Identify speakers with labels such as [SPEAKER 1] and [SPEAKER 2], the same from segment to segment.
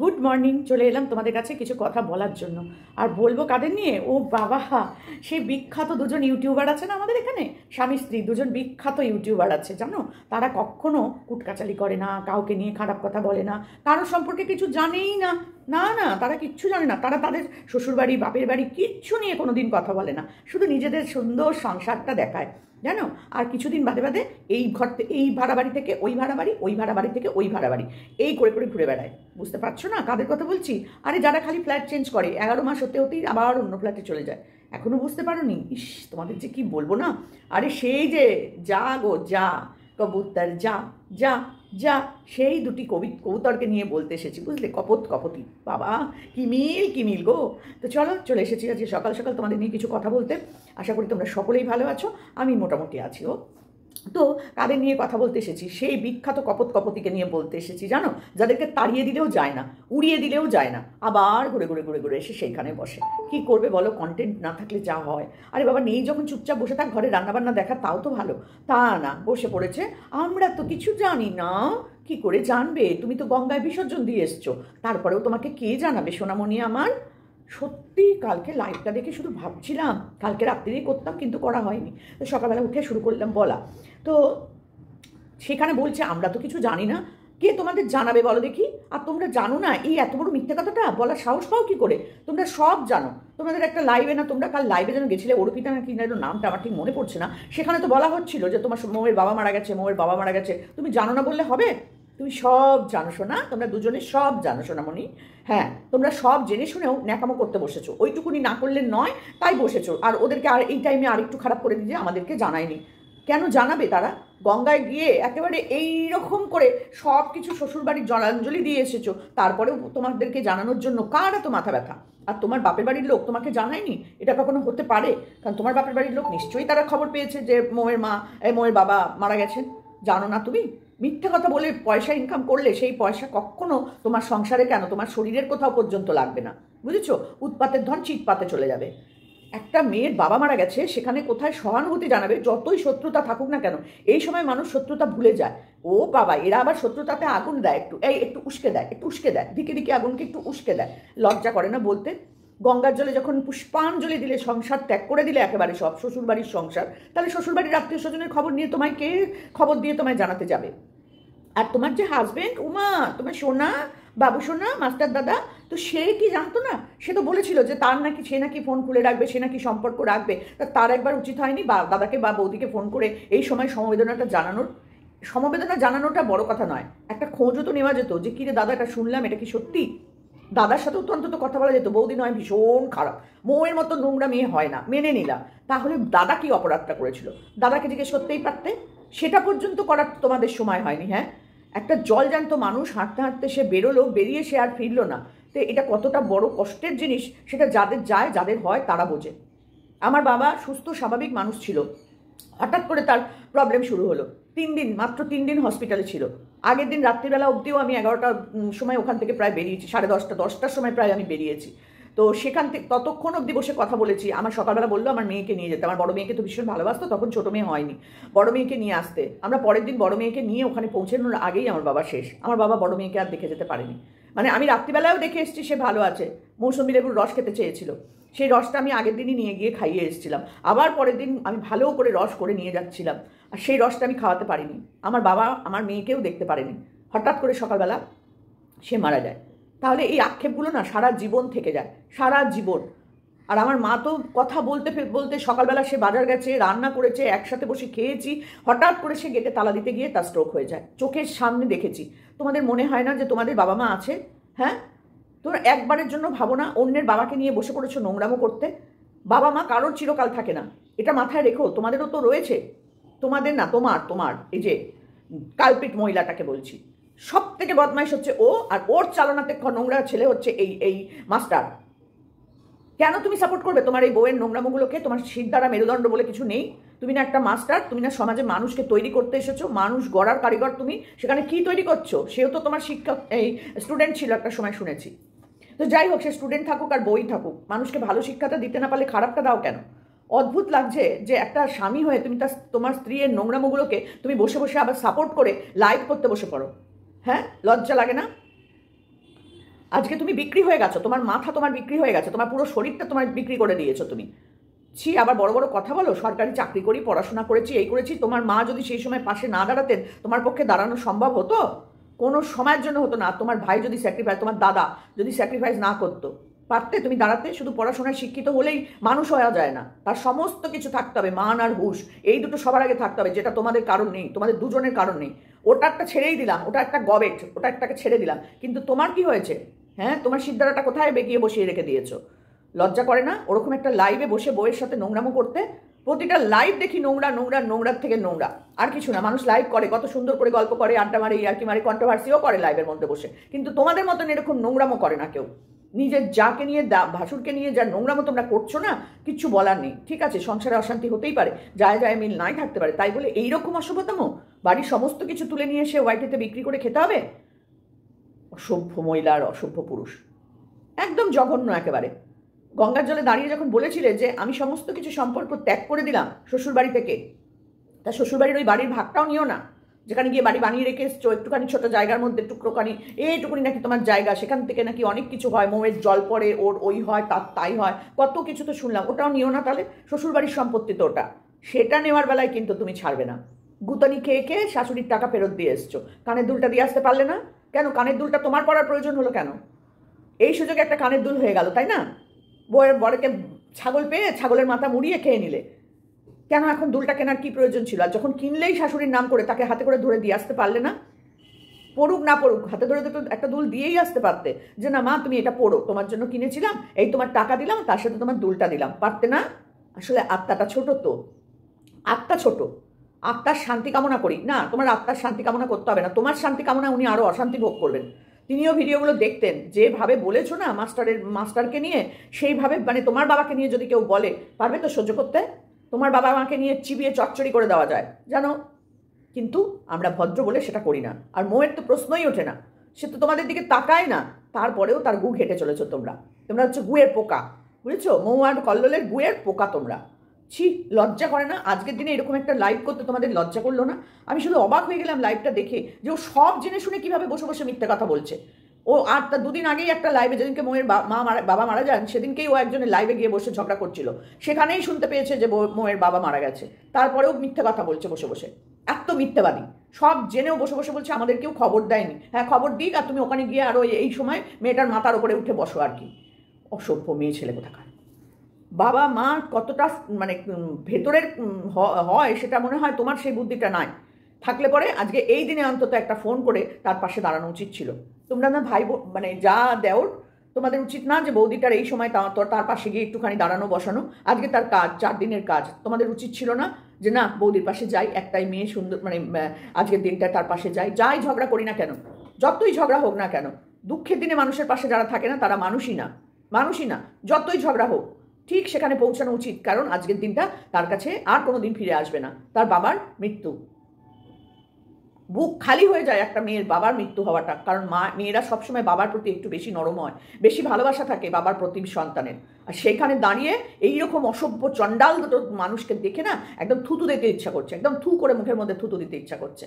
[SPEAKER 1] Good morning চলে এলাম তোমাদের কাছে কিছু কথা বলার জন্য আর বলবো কাদের নিয়ে ও বাবা সেই বিখ্যাত দুজন ইউটিউবার আছে না আমাদের এখানে স্বামী স্ত্রী দুজন বিখ্যাত ইউটিউবার আছে জানো তারা কখনো কুটকাচালি করে না কাউকে নিয়ে খারাপ কথা বলে না কারোর সম্পর্কে কিছু জানেই না না না তারা কিচ্ছু জানে না তারা তাদের শ্বশুরবাড়ি বাপের বাড়ি কিচ্ছু নিয়ে কোনো দিন কথা বলে না শুধু নিজেদের সুন্দর সংসারটা দেখায় জানো আর কিছুদিন বাদে বাদে এই ঘর এই ভাড়া বাড়ি থেকে ওই ভাড়া বাড়ি ওই ভাড়া বাড়ি থেকে ওই ভাড়া বাড়ি এই করে করে ঘুরে বেড়ায় বুঝতে পারছো না কাদের কথা বলছি আরে যারা খালি ফ্ল্যাট চেঞ্জ করে এগারো মাস হতে হতেই আবার অন্য ফ্ল্যাটে চলে যায় এখনও বুঝতে পারো নি ইস তোমাদের যে কি বলবো না আরে সেই যে যা গো যা কবুতর যা যা যা সেই দুটি কবি কবুতরকে নিয়ে বলতে এসেছি বুঝলে কপত কপতি বাবা কি মিল কি মিল গো তো চলো চলে এসেছি আজকে সকাল সকাল তোমাদের নিয়ে কিছু কথা বলতে আশা করি তোমরা সকলেই ভালো আছো আমি মোটামুটি আছি ও তো তাদের নিয়ে কথা বলতে এসেছি সেই বিখ্যাত কপত কপতিকে নিয়ে বলতে এসেছি জানো যাদেরকে তাড়িয়ে দিলেও যায় না উড়িয়ে দিলেও যায় না আবার ঘুরে ঘুরে ঘুরে ঘুরে এসে সেইখানে বসে কি করবে বলো কন্টেন্ট না থাকলে যা হয় আরে বাবা নেই যখন চুপচাপ বসে থাক ঘরে রান্নাবান্না দেখা তাও তো ভালো তা না বসে পড়েছে আমরা তো কিছু জানি না কি করে জানবে তুমি তো গঙ্গায় বিসর্জন দিয়ে এসছো তারপরেও তোমাকে কে জানাবে সোনামণি আমার সত্যি কালকে লাইভটা দেখে শুধু ভাবছিলাম কালকে রাত্রিরেই করতাম কিন্তু করা হয়নি তো সকালবেলা উঠে শুরু করলাম বলা তো সেখানে বলছে আমরা তো কিছু জানি না কে তোমাদের জানাবে বলো দেখি আর তোমরা জানো না এই এত বড় মিথ্যে কথাটা বলার সাহস পাও কী করে তোমরা সব জানো তোমাদের একটা লাইভে না তোমরা কাল লাইভে যেন গেছিলে অর্পিতা না কি না নামটা আমার ঠিক মনে পড়ছে না সেখানে তো বলা হচ্ছিল যে তোমার মোমের বাবা মারা গেছে মোমের বাবা মারা গেছে তুমি জানো না বললে হবে তুমি সব জানো শোনা তোমরা দুজনে সব জানো শোনা মনি হ্যাঁ তোমরা সব জেনে শুনেও ন্যাকামো করতে বসেছো ওইটুকুনি না করলে নয় তাই বসেছো আর ওদেরকে আর এই টাইমে আর একটু খারাপ করে দিয়ে আমাদেরকে জানায়নি কেন জানাবে তারা গঙ্গায় গিয়ে একেবারে এই রকম করে সব কিছু শ্বশুরবাড়ির জলাঞ্জলি দিয়ে এসেছো তারপরেও তোমাদেরকে জানানোর জন্য কার এত মাথা ব্যথা আর তোমার বাপের বাড়ির লোক তোমাকে জানায়নি এটা কখনো হতে পারে কারণ তোমার বাপের বাড়ির লোক নিশ্চয়ই তারা খবর পেয়েছে যে মোয়ের মা মোয়ের বাবা মারা গেছেন জানো না তুমি মিথ্যে কথা বলে পয়সা ইনকাম করলে সেই পয়সা কখনো তোমার সংসারে কেন তোমার শরীরের কোথাও পর্যন্ত লাগবে না বুঝেছো উৎপাতের ধন চিটপাতে চলে যাবে একটা মেয়ের বাবা মারা গেছে সেখানে কোথায় সহানুভূতি জানাবে যতই শত্রুতা থাকুক না কেন এই সময় মানুষ শত্রুতা ভুলে যায় ও বাবা এরা আবার শত্রুতাতে আগুন দেয় একটু এই একটু উস্কে দেয় একটু উস্কে দেয় দিকে দিকে আগুনকে একটু উস্কে দেয় লজ্জা করে না বলতে গঙ্গার জলে যখন পুষ্পাঞ্জলি দিলে সংসার ত্যাগ করে দিলে একেবারে সব শ্বশুরবাড়ির সংসার তাহলে শ্বশুরবাড়ির আত্মীয় স্বজনের খবর নিয়ে তোমায় কে খবর দিয়ে তোমায় জানাতে যাবে আর তোমার যে হাজব্যান্ড উমা তোমার সোনা বাবু সোনা মাস্টার দাদা তো সে কি জানতো না সে তো বলেছিল যে তার নাকি সে নাকি ফোন খুলে রাখবে সে নাকি সম্পর্ক রাখবে তা তার একবার উচিত হয়নি বা দাদাকে বা বৌদিকে ফোন করে এই সময় সমবেদনাটা জানানোর সমবেদনা জানানোটা বড় কথা নয় একটা খোঁজও তো নেওয়া যেত যে কি রে দাদাটা শুনলাম এটা কি সত্যি দাদার সাথেও তো অন্তত কথা বলা যেত বৌদি নয় ভীষণ খারাপ মৌয়ের মতো নোংরা মেয়ে হয় না মেনে নিলাম তাহলে দাদা কি অপরাধটা করেছিল দাদাকে জিজ্ঞেস করতেই পারতে সেটা পর্যন্ত করার তোমাদের সময় হয়নি হ্যাঁ একটা জানতো মানুষ হাঁটতে হাঁটতে সে বেরোলো বেরিয়ে সে আর ফিরলো না তো এটা কতটা বড় কষ্টের জিনিস সেটা যাদের যায় যাদের হয় তারা বোঝে আমার বাবা সুস্থ স্বাভাবিক মানুষ ছিল হঠাৎ করে তার প্রবলেম শুরু হলো তিন দিন মাত্র তিন দিন হসপিটালে ছিল আগের দিন রাত্রিবেলা অবধিও আমি এগারোটার সময় ওখান থেকে প্রায় বেরিয়েছি সাড়ে দশটা দশটার সময় প্রায় আমি বেরিয়েছি তো সেখান থেকে ততক্ষণ অব্দি বসে কথা বলেছি আমার সকালবেলা বললো আমার মেয়েকে নিয়ে যেতে আমার বড় মেয়েকে তো ভীষণ ভালোবাসতো তখন ছোটো মেয়ে হয়নি বড় মেয়েকে নিয়ে আসতে আমরা পরের দিন বড় মেয়েকে নিয়ে ওখানে পৌঁছানোর আগেই আমার বাবা শেষ আমার বাবা বড় মেয়েকে আর দেখে যেতে পারেনি মানে আমি রাত্রিবেলায়ও দেখে এসেছি সে ভালো আছে মৌসুমি লেবুর রস খেতে চেয়েছিল সেই রসটা আমি আগের দিনই নিয়ে গিয়ে খাইয়ে এসেছিলাম আবার পরের দিন আমি ভালো করে রস করে নিয়ে যাচ্ছিলাম আর সেই রসটা আমি খাওয়াতে পারিনি আমার বাবা আমার মেয়েকেও দেখতে পারেনি হঠাৎ করে সকালবেলা সে মারা যায় তাহলে এই আক্ষেপগুলো না সারা জীবন থেকে যায় সারা জীবন আর আমার মা তো কথা বলতে বলতে সকালবেলা সে বাজার গেছে রান্না করেছে একসাথে বসে খেয়েছি হঠাৎ করে সে গেটে তালা দিতে গিয়ে তার স্ট্রোক হয়ে যায় চোখের সামনে দেখেছি তোমাদের মনে হয় না যে তোমাদের বাবা মা আছে হ্যাঁ তোমরা একবারের জন্য ভাবো না অন্যের বাবাকে নিয়ে বসে পড়েছো নোংরামো করতে বাবা মা কারোর চিরকাল থাকে না এটা মাথায় রেখো তোমাদেরও তো রয়েছে তোমাদের না তোমার তোমার এই যে কালপিট মহিলাটাকে বলছি সব থেকে বদমাইশ হচ্ছে ও আর ওর চালনাতে নোংরা ছেলে হচ্ছে এই এই মাস্টার কেন তুমি সাপোর্ট করবে তোমার এই বউয়ের নোংরামোগুলোকে তোমার শীত দ্বারা মেরুদণ্ড বলে কিছু নেই তুমি না একটা মাস্টার তুমি না সমাজে মানুষকে তৈরি করতে এসেছো মানুষ গড়ার কারিগর তুমি সেখানে কি তৈরি করছো সেও তো তোমার শিক্ষক এই স্টুডেন্ট ছিল একটা সময় শুনেছি তো যাই হোক সে স্টুডেন্ট থাকুক আর বই থাকুক মানুষকে ভালো শিক্ষাটা দিতে না পারলে খারাপটা দাও কেন অদ্ভুত লাগছে যে একটা স্বামী হয়ে তুমি তার তোমার স্ত্রীর নোংরামোগুলোকে তুমি বসে বসে আবার সাপোর্ট করে লাইক করতে বসে পড়ো হ্যাঁ লজ্জা লাগে না আজকে তুমি বিক্রি হয়ে গেছো তোমার মাথা তোমার বিক্রি হয়ে গেছে তোমার পুরো শরীরটা তোমার বিক্রি করে দিয়েছো তুমি ছি আবার বড় বড় কথা বলো সরকারি চাকরি করি পড়াশোনা করেছি এই করেছি তোমার মা যদি সেই সময় পাশে না দাঁড়াতেন তোমার পক্ষে দাঁড়ানো সম্ভব হতো কোনো সময়ের জন্য হতো না তোমার ভাই যদি স্যাক্রিফাইস তোমার দাদা যদি স্যাক্রিফাইস না করতো পারতে তুমি দাঁড়াতে শুধু পড়াশোনায় শিক্ষিত হলেই মানুষ হওয়া যায় না তার সমস্ত কিছু থাকতে হবে মান আর হুশ এই দুটো সবার আগে থাকতে হবে যেটা তোমাদের কারণ নেই তোমাদের দুজনের কারণ নেই ওটা একটা ছেড়েই দিলাম ওটা একটা গবেট ওটা একটাকে ছেড়ে দিলাম কিন্তু তোমার কি হয়েছে হ্যাঁ তোমার সিদ্ধারাটা কোথায় বেগিয়ে বসিয়ে রেখে দিয়েছো লজ্জা করে না ওরকম একটা লাইভে বসে বইয়ের সাথে নোংরামো করতে প্রতিটা লাইভ দেখি নোংরা নোংরা নোংরার থেকে নোংরা আর কিছু না মানুষ লাইভ করে কত সুন্দর করে গল্প করে আড্ডা মারে ইয়ার্কি মারে কন্ট্রোভার্সিও করে লাইভের মধ্যে বসে কিন্তু তোমাদের মতন এরকম নোংরামো করে না কেউ নিজের যাকে নিয়ে দা ভাসুরকে নিয়ে যা নোংরামো তোমরা করছো না কিচ্ছু বলার নেই ঠিক আছে সংসারে অশান্তি হতেই পারে যায় যায় মিল নাই থাকতে পারে তাই বলে এইরকম অসভ্যতম বাড়ির সমস্ত কিছু তুলে নিয়ে এসে ওয়াইটিতে বিক্রি করে খেতে হবে অসভ্য মহিলা আর অসভ্য পুরুষ একদম জঘন্য একেবারে গঙ্গার জলে দাঁড়িয়ে যখন বলেছিলেন যে আমি সমস্ত কিছু সম্পর্ক ত্যাগ করে দিলাম শ্বশুরবাড়ি থেকে তা শ্বশুরবাড়ির ওই বাড়ির ভাগটাও নিও না যেখানে গিয়ে বাড়ি বানিয়ে রেখে এসছো একটুখানি ছোট জায়গার মধ্যে টুকরোখানি এইটুকুনি নাকি তোমার জায়গা সেখান থেকে নাকি অনেক কিছু হয় মোমের জল পড়ে ওর ওই হয় তার তাই হয় কত কিছু তো শুনলাম ওটাও নিও না তাহলে শ্বশুরবাড়ির সম্পত্তি তো ওটা সেটা নেওয়ার বেলায় কিন্তু তুমি ছাড়বে না গুতানি খেয়ে খেয়ে শাশুড়ির টাকা ফেরত দিয়ে এসছো কানের দুলটা দিয়ে আসতে পারলে না কেন কানের দুলটা তোমার পড়ার প্রয়োজন হলো কেন এই সুযোগে একটা কানের দুল হয়ে গেল তাই না বউয়ের বরকে ছাগল পেয়ে ছাগলের মাথা মুড়িয়ে খেয়ে নিলে কেন এখন দুলটা কেনার কি প্রয়োজন ছিল আর যখন কিনলেই শাশুড়ির নাম করে তাকে হাতে করে ধরে দিয়ে আসতে পারলে না পড়ুক না পড়ুক হাতে ধরে তো একটা দুল দিয়েই আসতে পারতে যে না মা তুমি এটা পড়ো তোমার জন্য কিনেছিলাম এই তোমার টাকা দিলাম তার সাথে তোমার দুলটা দিলাম পারতে না আসলে আত্মাটা ছোট তো আত্মা ছোট আত্মার শান্তি কামনা করি না তোমার আত্মার শান্তি কামনা করতে হবে না তোমার শান্তি কামনা উনি আরও অশান্তি ভোগ করবেন তিনিও ভিডিওগুলো দেখতেন যেভাবে বলেছো না মাস্টারের মাস্টারকে নিয়ে সেইভাবে মানে তোমার বাবাকে নিয়ে যদি কেউ বলে পারবে তো সহ্য করতে তোমার বাবা মাকে নিয়ে চিবিয়ে চচ্চড়ি করে দেওয়া যায় জানো কিন্তু আমরা ভদ্র বলে সেটা করি না আর মোয়ের তো প্রশ্নই ওঠে না সে তো তোমাদের দিকে তাকায় না তারপরেও তার গু ঘেটে চলেছো তোমরা তোমরা হচ্ছে গুয়ের পোকা বুঝেছো মৌ আর কল্লোলের গুয়ের পোকা তোমরা ছি লজ্জা করে না আজকের দিনে এরকম একটা লাইভ করতে তোমাদের লজ্জা করলো না আমি শুধু অবাক হয়ে গেলাম লাইভটা দেখে যে ও সব জেনে শুনে কিভাবে বসে বসে মিথ্যে কথা বলছে ও আর তার দুদিন আগেই একটা লাইভে যেদিনকে মোয়ের মা মারা বাবা মারা যান সেদিনকেই ও একজনের লাইভে গিয়ে বসে ঝগড়া করছিল সেখানেই শুনতে পেয়েছে যে মোয়ের বাবা মারা গেছে তারপরেও মিথ্যে কথা বলছে বসে বসে এত মিথ্যাবাদী সব জেনেও বসে বসে বলছে আমাদের কেউ খবর দেয়নি হ্যাঁ খবর দিক আর তুমি ওখানে গিয়ে আরও এই সময় মেয়েটার মাথার ওপরে উঠে বসো আর কি অসভ্য মেয়ে ছেলে কোথাকার বাবা মা কতটা মানে ভেতরের হয় সেটা মনে হয় তোমার সেই বুদ্ধিটা নাই থাকলে পরে আজকে এই দিনে অন্তত একটা ফোন করে তার পাশে দাঁড়ানো উচিত ছিল তোমরা না ভাই মানে যা দেওর তোমাদের উচিত না যে বৌদিটার এই সময় তার পাশে গিয়ে একটুখানি দাঁড়ানো বসানো আজকে তার কাজ চার দিনের কাজ তোমাদের উচিত ছিল না যে না বৌদির পাশে যাই একটাই মেয়ে সুন্দর মানে আজকের দিনটা তার পাশে যাই যাই ঝগড়া করি না কেন যতই ঝগড়া হোক না কেন দুঃখের দিনে মানুষের পাশে যারা থাকে না তারা মানুষই না মানুষই না যতই ঝগড়া হোক ঠিক সেখানে পৌঁছানো উচিত কারণ আজকের দিনটা তার কাছে আর কোনো দিন ফিরে আসবে না তার বাবার মৃত্যু বুক খালি হয়ে যায় একটা মেয়ের বাবার মৃত্যু হওয়াটা কারণ মা মেয়েরা সবসময় বাবার প্রতি একটু বেশি নরম হয় বেশি ভালোবাসা থাকে বাবার প্রতি সন্তানের আর সেখানে দাঁড়িয়ে এইরকম অসভ্য চণ্ডাল দুটো মানুষকে দেখে না একদম থুতু দিতে ইচ্ছা করছে একদম থু করে মুখের মধ্যে থুতু দিতে ইচ্ছা করছে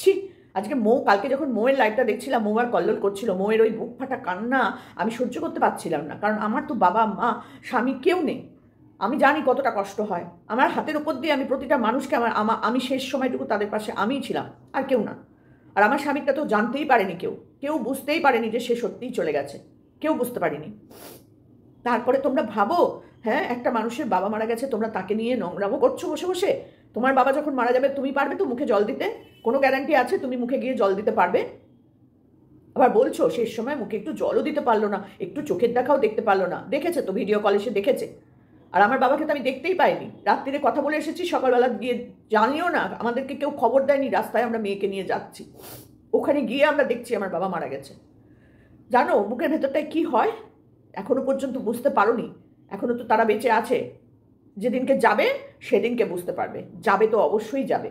[SPEAKER 1] ছি আজকে মৌ কালকে যখন মৌয়ের লাইটটা দেখছিলাম মৌ আর কল্লোল করছিল মৌয়ের ওই বুক ফাটা কান্না আমি সহ্য করতে পারছিলাম না কারণ আমার তো বাবা মা স্বামী কেউ নেই আমি জানি কতটা কষ্ট হয় আমার হাতের উপর দিয়ে আমি প্রতিটা মানুষকে আমার আমি শেষ সময়টুকু তাদের পাশে আমিই ছিলাম আর কেউ না আর আমার স্বামীটা তো জানতেই পারেনি কেউ কেউ বুঝতেই পারেনি যে সে সত্যিই চলে গেছে কেউ বুঝতে পারেনি তারপরে তোমরা ভাবো হ্যাঁ একটা মানুষের বাবা মারা গেছে তোমরা তাকে নিয়ে নোংরামো করছো বসে বসে তোমার বাবা যখন মারা যাবে তুমি পারবে তো মুখে জল দিতে কোনো গ্যারান্টি আছে তুমি মুখে গিয়ে জল দিতে পারবে আবার বলছো শেষ সময় মুখে একটু জলও দিতে পারলো না একটু চোখের দেখাও দেখতে পারলো না দেখেছে তো ভিডিও কল দেখেছে আর আমার বাবাকে তো আমি দেখতেই পাইনি রাত্রিরে কথা বলে এসেছি সকালবেলা গিয়ে জানিও না আমাদেরকে কেউ খবর দেয়নি রাস্তায় আমরা মেয়েকে নিয়ে যাচ্ছি ওখানে গিয়ে আমরা দেখছি আমার বাবা মারা গেছে জানো বুকের ভেতরটায় কি হয় এখনো পর্যন্ত বুঝতে পারো এখনো তো তারা বেঁচে আছে যেদিনকে যাবে সেদিনকে বুঝতে পারবে যাবে তো অবশ্যই যাবে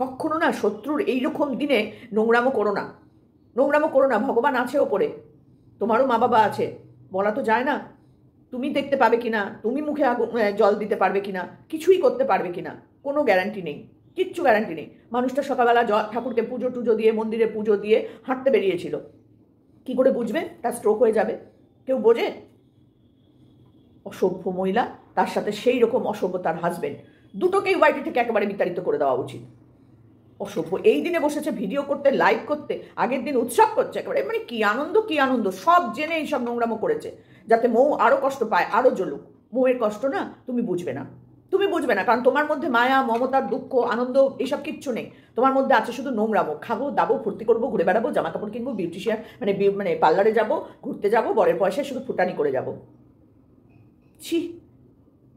[SPEAKER 1] কখনো না শত্রুর এইরকম দিনে নোংরামো করো না নোংরামো করো না ভগবান আছে ওপরে তোমারও মা বাবা আছে বলা তো যায় না তুমি দেখতে পাবে কি না তুমি মুখে জল দিতে পারবে কি না কিছুই করতে পারবে কি না কোনো গ্যারান্টি নেই কিচ্ছু গ্যারান্টি নেই মানুষটা সকালবেলা জল ঠাকুরকে পুজো টুজো দিয়ে মন্দিরে পুজো দিয়ে হাঁটতে বেরিয়েছিল কি করে বুঝবে তার স্ট্রোক হয়ে যাবে কেউ বোঝে অসভ্য মহিলা তার সাথে সেই রকম অসভ্য তার হাজবেন্ড দুটোকেই ওয়াইটি থেকে একেবারে বিতাড়িত করে দেওয়া উচিত অসভ্য এই দিনে বসেছে ভিডিও করতে লাইভ করতে আগের দিন উৎসব করছে একেবারে মানে কি আনন্দ কি আনন্দ সব জেনে এইসব নোংরামো করেছে যাতে মৌ আরও কষ্ট পায় আরও জ্বলুক মৌয়ের কষ্ট না তুমি বুঝবে না তুমি বুঝবে না কারণ তোমার মধ্যে মায়া মমতা দুঃখ আনন্দ এইসব কিচ্ছু নেই তোমার মধ্যে আছে শুধু নোংরামো খাবো দাবো ফুর্তি করবো ঘুরে বেড়াবো জামা কাপড় কিনবো বিউটিশিয়ান মানে মানে পার্লারে যাবো ঘুরতে যাবো বরের পয়সায় শুধু ফুটানি করে যাবো ছি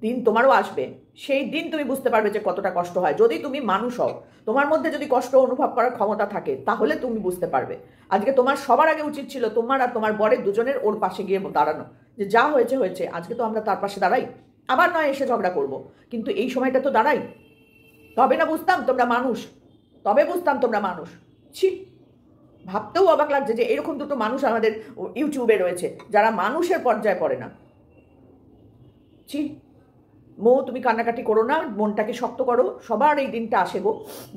[SPEAKER 1] দিন তোমারও আসবে সেই দিন তুমি বুঝতে পারবে যে কতটা কষ্ট হয় যদি তুমি মানুষ হও তোমার মধ্যে যদি কষ্ট অনুভব করার ক্ষমতা থাকে তাহলে তুমি বুঝতে পারবে আজকে তোমার সবার আগে উচিত ছিল তোমার আর তোমার বরের দুজনের ওর পাশে গিয়ে দাঁড়ানো যে যা হয়েছে হয়েছে আজকে তো আমরা তার পাশে দাঁড়াই আবার নয় এসে ঝগড়া করব। কিন্তু এই সময়টা তো দাঁড়াই তবে না বুঝতাম তোমরা মানুষ তবে বুঝতাম তোমরা মানুষ ছি ভাবতেও অবাক লাগছে যে এরকম দুটো মানুষ আমাদের ইউটিউবে রয়েছে যারা মানুষের পর্যায়ে পড়ে না ছি মৌ তুমি কান্নাকাটি করো না মনটাকে শক্ত করো সবার এই দিনটা আসে গো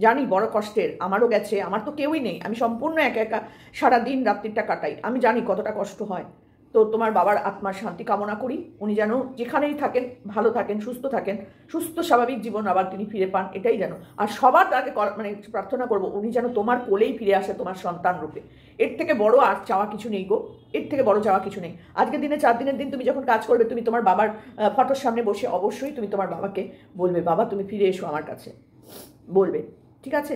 [SPEAKER 1] জানি বড় কষ্টের আমারও গেছে আমার তো কেউই নেই আমি সম্পূর্ণ একা একা সারা দিন রাত্রিটা কাটাই আমি জানি কতটা কষ্ট হয় তো তোমার বাবার আত্মার শান্তি কামনা করি উনি যেন যেখানেই থাকেন ভালো থাকেন সুস্থ থাকেন সুস্থ স্বাভাবিক জীবন আবার তিনি ফিরে পান এটাই যেন আর সবার তাকে মানে প্রার্থনা করব উনি যেন তোমার কোলেই ফিরে আসে তোমার সন্তান রূপে এর থেকে বড় আর চাওয়া কিছু নেই গো এর থেকে বড় চাওয়া কিছু নেই আজকের দিনে চার দিনের দিন তুমি যখন কাজ করবে তুমি তোমার বাবার ফটোর সামনে বসে অবশ্যই তুমি তোমার বাবাকে বলবে বাবা তুমি ফিরে এসো আমার কাছে বলবে ঠিক আছে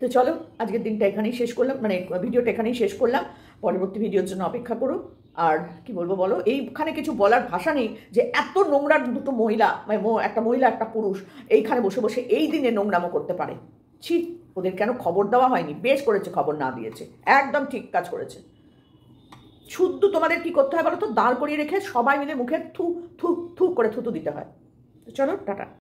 [SPEAKER 1] তো চলো আজকের দিনটা এখানেই শেষ করলাম মানে ভিডিওটা এখানেই শেষ করলাম পরবর্তী ভিডিওর জন্য অপেক্ষা করো আর কি বলবো বলো এইখানে কিছু বলার ভাষা নেই যে এত নোংরা দুটো মহিলা মানে একটা মহিলা একটা পুরুষ এইখানে বসে বসে এই দিনে নোংরামো করতে পারে ছি ওদের কেন খবর দেওয়া হয়নি বেশ করেছে খবর না দিয়েছে একদম ঠিক কাজ করেছে শুদ্ধ তোমাদের কি করতে হয় বলো তো দাঁড় করিয়ে রেখে সবাই মিলে মুখে থু থু থু করে থুতু দিতে হয় চলো টাটা